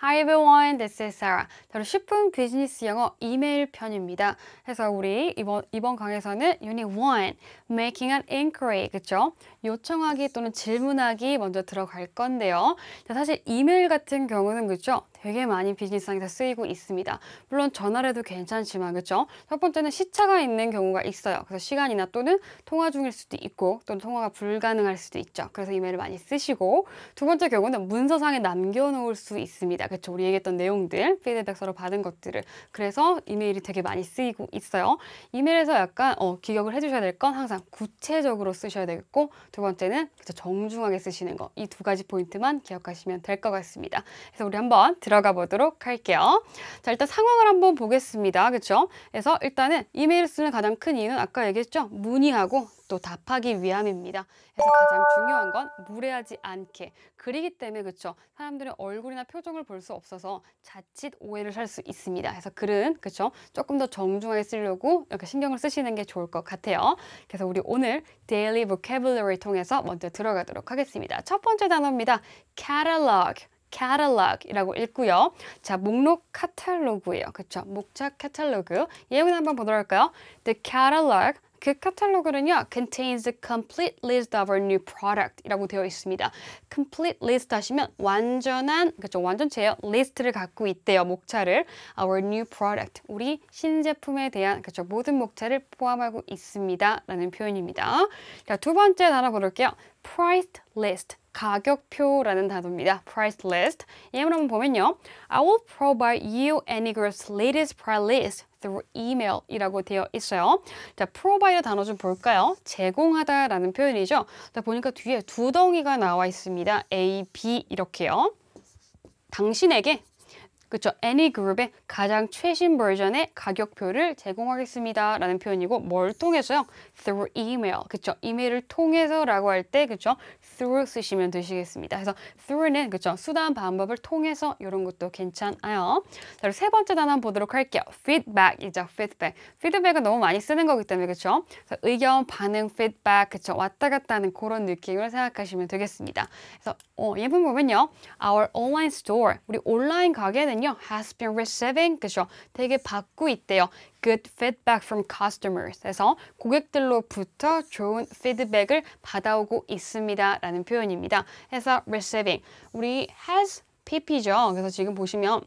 Hi everyone, this is Sarah. 바로 쉽은 비즈니스 영어 이메일 편입니다. 그래서 우리 이번 이번 강에서는 Unit 1, Making an Inquiry, 그쵸? 요청하기 또는 질문하기 먼저 들어갈 건데요. 사실 이메일 같은 경우는 그쵸? 되게 많이 비즈니스상에서 쓰이고 있습니다. 물론 전화를 도 괜찮지만 그렇죠? 첫 번째는 시차가 있는 경우가 있어요. 그래서 시간이나 또는 통화 중일 수도 있고 또는 통화가 불가능할 수도 있죠. 그래서 이메일을 많이 쓰시고 두 번째 경우는 문서상에 남겨놓을 수 있습니다. 그렇죠? 우리 얘기했던 내용들, 피드백 서로 받은 것들을 그래서 이메일이 되게 많이 쓰이고 있어요. 이메일에서 약간 어, 기억을 해주셔야 될 건 항상 구체적으로 쓰셔야 되겠고 두 번째는 정중하게 쓰시는 거 이 두 가지 포인트만 기억하시면 될 것 같습니다. 그래서 우리 한번 들어가 보도록 할게요. 자, 일단 상황을 한번 보겠습니다. 그렇죠? 그래서 일단은 이메일을 쓰는 가장 큰 이유는 아까 얘기했죠? 문의하고 또 답하기 위함입니다. 그래서 가장 중요한 건 무례하지 않게 그리기 때문에 그렇죠. 사람들의 얼굴이나 표정을 볼 수 없어서 자칫 오해를 살 수 있습니다. 그래서 글은 그렇죠. 조금 더 정중하게 쓰려고 이렇게 신경을 쓰시는 게 좋을 것 같아요. 그래서 우리 오늘 Daily Vocabulary 통해서 먼저 들어가도록 하겠습니다. 첫 번째 단어입니다. Catalog. catalog이라고 읽고요. 자, 목록 카탈로그예요. 그렇죠? 목차 카탈로그. 예문 한번 보도록 할까요? The catalog 그 카탈로그는요, contains the complete list of our new product 이라고 되어 있습니다. complete list 하시면 완전한, 그렇죠, 완전체요, 리스트를 갖고 있대요, 목차를. our new product, 우리 신제품에 대한, 그렇죠, 모든 목차를 포함하고 있습니다. 라는 표현입니다. 자, 두 번째 단어 보도게요 priced list, 가격표라는 단어입니다. price list. 예문 한번 보면요. I will provide you any group's latest price list through email 이라고 되어 있어요. 자, provide 단어 좀 볼까요? 제공하다 라는 표현이죠. 자, 보니까 뒤에 두 덩이가 나와 있습니다. A, B 이렇게요. 당신에게 그쵸? Any group의 가장 최신 버전의 가격표를 제공하겠습니다. 라는 표현이고 뭘 통해서요? through email. 그쵸? 이메일을 통해서라고 할 때 그쵸? through 쓰시면 되시겠습니다. 그래서 through는 그쵸? 수단 방법을 통해서 이런 것도 괜찮아요. 자, 세 번째 단어 한번 보도록 할게요. feedback이죠. feedback. 피드백은 너무 많이 쓰는 거기 때문에 그쵸? 의견, 반응, feedback 그쵸? 왔다 갔다 하는 그런 느낌을 생각하시면 되겠습니다. 그래서 어, 예분 보면요. Our online store, 우리 온라인 가게는요. has been r e c e i v i n g e t i n g 그죠? 되게 받고 있대요. good feedback from customers 에서 고객들로부터 좋은 피드백을 받아오고 있습니다 라는 표현입니다. 해서 receiving 우리 has pp죠. 그래서 지금 보시면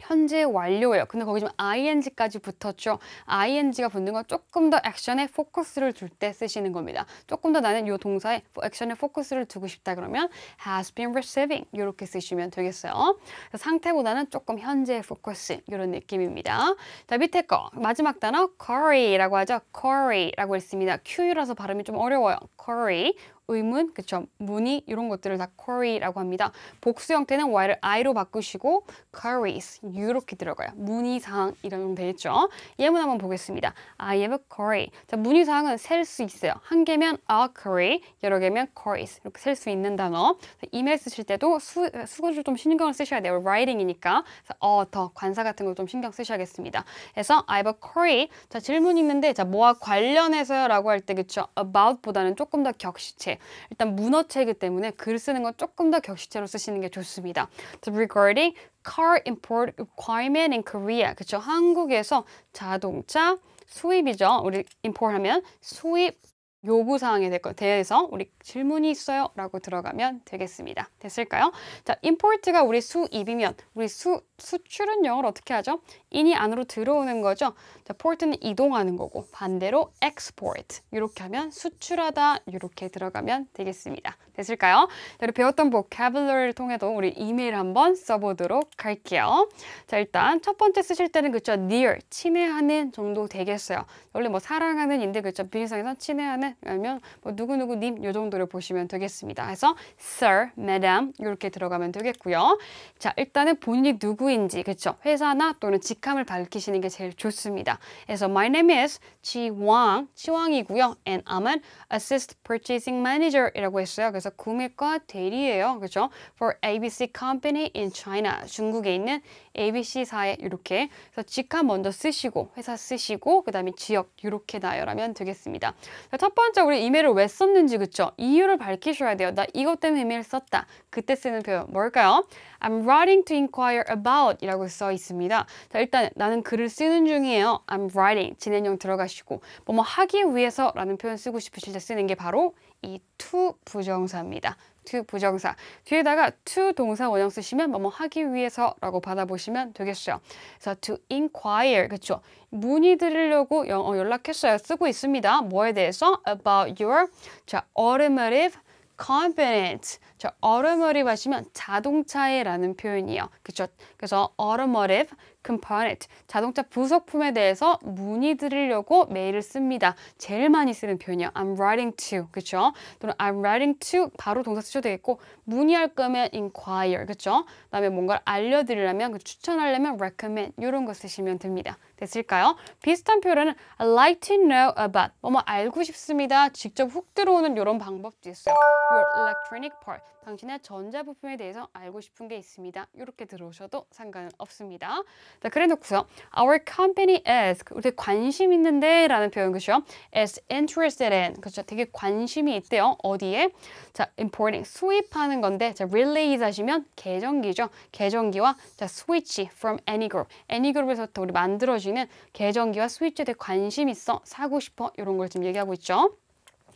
현재 완료예요. 근데 거기 지금 ing까지 붙었죠. ing가 붙는 건 조금 더 액션에 포커스를 둘 때 쓰시는 겁니다. 조금 더 나는 이 동사에 액션에 포커스를 두고 싶다 그러면 has been receiving 이렇게 쓰시면 되겠어요. 상태보다는 조금 현재에 포커스 이런 느낌입니다. 자 밑에 거 마지막 단어 curry라고 하죠. curry라고 했습니다. q라서 발음이 좀 어려워요. curry 의문, 그쵸? 문의 이런 것들을 다 query라고 합니다. 복수 형태는 y를 i로 바꾸시고 queries 이렇게 들어가요. 문의사항 이런 되겠죠? 예문 한번 보겠습니다. I have a query. 자, 문의사항은 셀 수 있어요. 한 개면 a query, 여러 개면 queries 이렇게 셀 수 있는 단어. 이메일 쓰실 때도 수, 수고를 좀 신경을 쓰셔야 돼요. writing이니까 어, 더 관사 같은 걸 좀 신경 쓰셔야겠습니다. 그래서 I have a query. 자, 질문 있는데 자, 뭐와 관련해서요? 라고 할 때 그쵸? about보다는 조금 더 격시체 문 일단 문어체이기 때문에 글 쓰는 건 조금 더 격식체로 쓰시는 게 좋습니다. So regarding car import requirement in Korea. 그쵸? 한국에서 자동차 수입이죠. 우리 import 하면 수입 요구 사항에 대해서 우리 질문이 있어요 라고 들어가면 되겠습니다. 됐을까요? 자, import가 우리 수입이면 우리 수 수출은 요어 어떻게 하죠? 인이 안으로 들어오는 거죠. 자, port는 이동하는 거고 반대로 export 이렇게 하면 수출하다 이렇게 들어가면 되겠습니다. 됐을까요? 자, 우리 배웠던 vocabulary를 통해도 우리 이메일 한번 써보도록 할게요. 자, 일단 첫 번째 쓰실 때는 그쵸 near 친해하는 정도 되겠어요. 원래 뭐 사랑하는인데 그쵸 비밀상에서 친해하는 아니면 뭐 누구누구 님 요 정도를 보시면 되겠습니다. 그래서 sir, madam 이렇게 들어가면 되겠고요. 자, 일단은 본인이 누구 누구인지 그렇죠? 회사나 또는 직함을 밝히시는 게 제일 좋습니다. 그래서 my name is 지왕, 지왕이고요. and I'm an assist purchasing manager이라고 했어요. 그래서 구매과 대리예요. 그렇죠? for ABC company in China. 중국에 있는 ABC사에 이렇게 그래서 직함 먼저 쓰시고 회사 쓰시고 그다음에 지역 이렇게 나열하면 되겠습니다. 첫 번째 우리 이메일을 왜 썼는지 그렇죠? 이유를 밝히셔야 돼요. 나 이것 때문에 이메일 썼다. 그때 쓰는 표현 뭘까요? I'm writing to inquire about about 이라고 써 있습니다. 자, 일단 나는 글을 쓰는 중이에요. I'm writing. 진행형 들어가시고 뭐뭐 뭐 하기 위해서 라는 표현 쓰고 싶으실 때 쓰는 게 바로 이 to 부정사입니다. to 부정사 뒤에다가 to 동사 원형 쓰시면 뭐뭐 뭐 하기 위해서 라고 받아보시면 되겠어요 그래서 to inquire 그쵸 문의 드리려고 어, 연락했어요 쓰고 있습니다 뭐에 대해서 about your 자 automotive confident. 저 automotive 하시면 자동차에라는 표현이에요. 그렇죠? 그래서 automotive component, 자동차 부속품에 대해서 문의 드리려고 메일을 씁니다. 제일 많이 쓰는 표현이요. I'm writing to, 그죠 또는 I'm writing to 바로 동사 쓰셔도 되겠고 문의할 거면 inquire, 그죠그 다음에 뭔가를 알려드리려면, 그 추천하려면 recommend 이런 거 쓰시면 됩니다. 됐을까요? 비슷한 표현은 I like to know about, 뭐뭐 알고 싶습니다. 직접 훅 들어오는 이런 방법도 있어요. Your electronic part. 당신의 전자부품에 대해서 알고 싶은 게 있습니다. 이렇게 들어오셔도 상관없습니다. 자, 그래 놓고요. Our company is, 그 우리 관심 있는데 라는 표현 그죠? is interested in, 그죠 되게 관심이 있대요. 어디에? 자, importing, 수입하는 건데 자, r e l e a s 하시면 계정기죠. 계정기와 자, 스위치 from any group. any group에서부터 우리 만들어지는 계정기와 스위치에 대해 관심 있어, 사고 싶어 이런 걸 지금 얘기하고 있죠.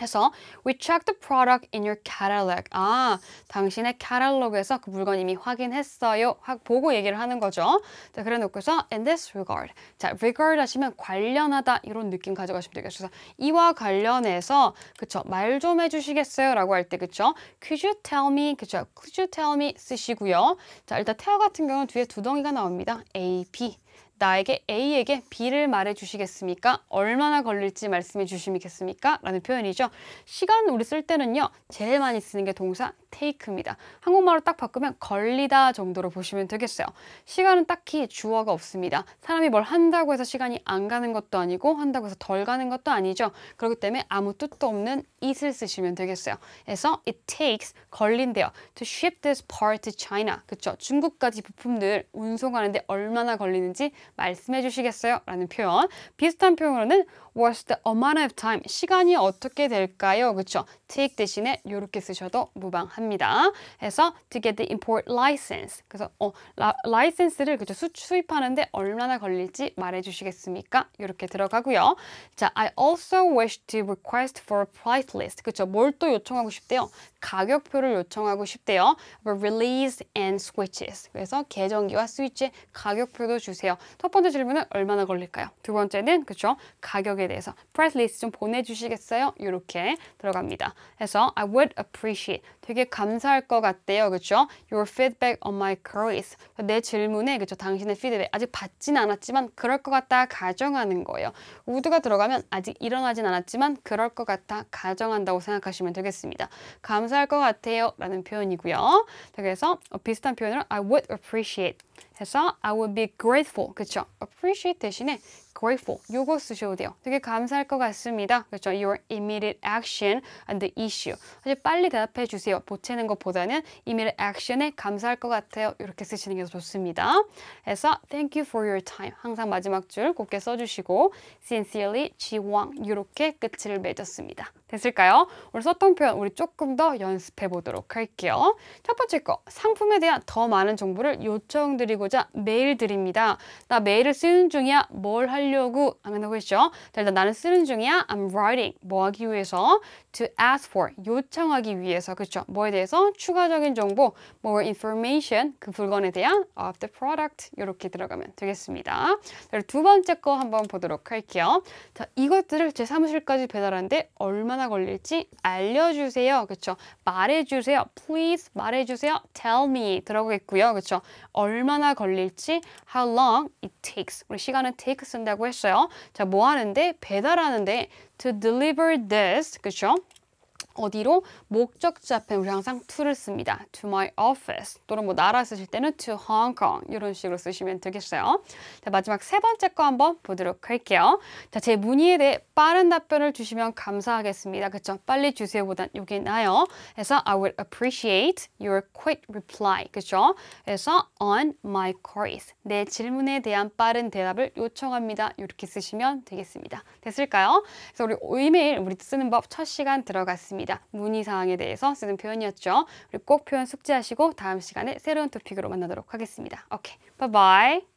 해서 We checked the product in your catalog. 아, 당신의 catalog에서 그 물건 이미 확인했어요. 확 보고 얘기를 하는 거죠. 자, 그래 놓고서 in this regard. 자, regard 하시면 관련하다 이런 느낌 가져가시면 되겠어요. 이와 관련해서 그렇죠말 좀 해주시겠어요? 라고 할 때 그쵸, could you tell me? 그쵸, could you tell me? 쓰시고요. 자, 일단 태어 같은 경우는 뒤에 두덩이가 나옵니다. A, p 나에게 A에게 B를 말해 주시겠습니까? 얼마나 걸릴지 말씀해 주시겠습니까? 라는 표현이죠. 시간 우리 쓸 때는요. 제일 많이 쓰는 게 동사 take입니다. 한국말로 딱 바꾸면 걸리다 정도로 보시면 되겠어요. 시간은 딱히 주어가 없습니다. 사람이 뭘 한다고 해서 시간이 안 가는 것도 아니고 한다고 해서 덜 가는 것도 아니죠. 그렇기 때문에 아무 뜻도 없는 it을 쓰시면 되겠어요. 그래서 it takes 걸린대요. to ship this part to China. 그죠 중국까지 부품들 운송하는데 얼마나 걸리는지 말씀해 주시겠어요? 라는 표현. 비슷한 표현으로는 What's the amount of time? 시간이 어떻게 될까요? 그렇죠? take 대신에 이렇게 쓰셔도 무방합니다. 해서 to get the import license. 그래서 어, 라, 라이센스를 그죠? 수, 수입하는데 얼마나 걸릴지 말해 주시겠습니까? 이렇게 들어가고요. 자, I also wish to request for a price list. 그렇죠? 뭘 또 요청하고 싶대요? 가격표를 요청하고 싶대요. Release and switches. 그래서 계정기와 스위치 가격표도 주세요. 첫 번째 질문은 얼마나 걸릴까요? 두 번째는 그쵸 가격에 대해서 프 r i c e l i 좀 보내주시겠어요? 이렇게 들어갑니다. 해서 I would appreciate 되게 감사할 것 같대요. 그렇죠? Your feedback on my queries. 내 질문에 그렇죠? 당신의 피드백 아직 받진 않았지만 그럴 것 같다 가정하는 거예요. w o 가 들어가면 아직 일어나진 않았지만 그럴 것 같다 가정한다고 생각하시면 되겠습니다. 감사할 것 같아요 라는 표현이고요. 그래서 어, 비슷한 표현으로 I would appreciate 해서 I would be grateful. 그렇죠? appreciate 대신에 grateful. 요거 쓰셔도 돼요. 되게 감사할 것 같습니다. 그렇죠? Your immediate action on the issue. 사실 빨리 대답해 주세요. 보채는 것보다는 immediate action에 감사할 것 같아요. 이렇게 쓰시는 게 좋습니다. 그래서 thank you for your time. 항상 마지막 줄 곱게 써주시고 sincerely, 지왕 이렇게 끝을 맺었습니다. 됐을까요? 우리 썼던 표현 우리 조금 더 연습해 보도록 할게요. 첫 번째 거, 상품에 대한 더 많은 정보를 요청드리고자 메일 드립니다. 나 메일을 쓰는 중이야. 뭘 하려고? I'm in t 죠 자, 일단 나는 쓰는 중이야. I'm writing. 뭐 하기 위해서? To ask for. 요청하기 위해서. 그렇죠? 뭐에 대해서? 추가적인 정보. More information. 그 물건에 대한 of the product. 이렇게 들어가면 되겠습니다. 자, 두 번째 거 한번 보도록 할게요. 자, 이것들을 제 사무실까지 배달하는데 얼마나 얼마나 걸릴지 알려주세요. 그렇죠? 말해주세요. Please 말해주세요. Tell me 들어가겠고요. 그렇죠? 얼마나 걸릴지 How long it takes. 우리 시간은 take 쓴다고 했어요. 자, 뭐 하는데? 배달하는데 To deliver this. 그렇죠? 어디로? 목적지 앞에 우리 항상 to를 씁니다. to my office 또는 뭐 나라 쓰실 때는 to Hong Kong 이런 식으로 쓰시면 되겠어요. 자, 마지막 세 번째 거 한번 보도록 할게요. 자, 제 문의에 대해 빠른 답변을 주시면 감사하겠습니다. 그쵸? 빨리 주세요보단 요게 나요. 그래서 I would appreciate your quick reply. 그쵸? 그래서 on my queries 내 질문에 대한 빠른 대답을 요청합니다. 이렇게 쓰시면 되겠습니다. 됐을까요? 그래서 우리 이메일 우리 쓰는 법 첫 시간 들어갔습니다. 있습니다. 문의사항에 대해서 쓰는 표현이었죠. 우리 꼭 표현 숙지하시고 다음 시간에 새로운 토픽으로 만나도록 하겠습니다. 오케이, 바이바이.